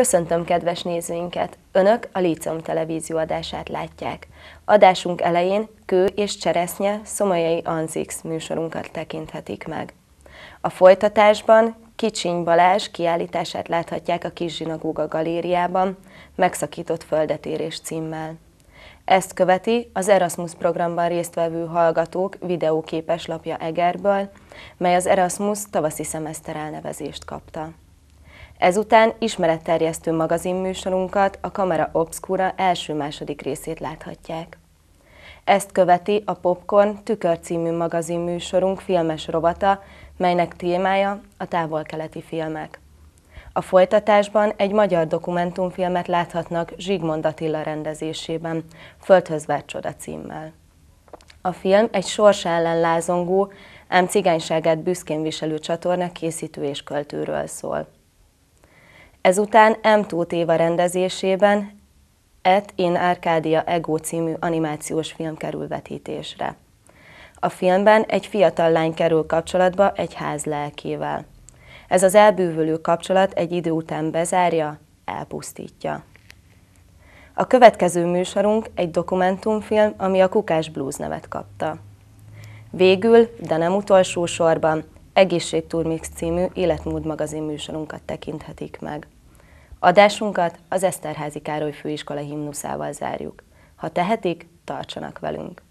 Köszöntöm kedves nézőinket! Önök a Líceum Televízió adását látják. Adásunk elején Kő és Cseresznye Szomajai Anzix műsorunkat tekinthetik meg. A folytatásban Kicsiny Balázs kiállítását láthatják a Kis Zsinagóga galériában, megszakított földetérés címmel. Ezt követi az Erasmus programban résztvevő hallgatók videóképes lapja Egerből, mely az Erasmus tavaszi szemeszter elnevezést kapta. Ezután ismeretterjesztő magazinműsorunkat, a Kamera Obscura első-második részét láthatják. Ezt követi a Popcorn Tükör című magazinműsorunk filmes rovata, melynek témája a távol-keleti filmek. A folytatásban egy magyar dokumentumfilmet láthatnak Zsigmond Attila rendezésében, Földhöz vár csoda címmel. A film egy sors ellen lázongó, ám cigányságát büszkén viselő csatorna készítő és költőről szól. Ezután M. Tóth Éva rendezésében Et in Arcadia Ego című animációs film kerül vetítésre. A filmben egy fiatal lány kerül kapcsolatba egy ház lelkével. Ez az elbűvölő kapcsolat egy idő után bezárja, elpusztítja. A következő műsorunk egy dokumentumfilm, ami a Kukás Blues nevet kapta. Végül, de nem utolsó sorban, Egészségturmix című magazin műsorunkat tekinthetik meg. Adásunkat az Eszterházi Károly Főiskola himnuszával zárjuk. Ha tehetik, tartsanak velünk!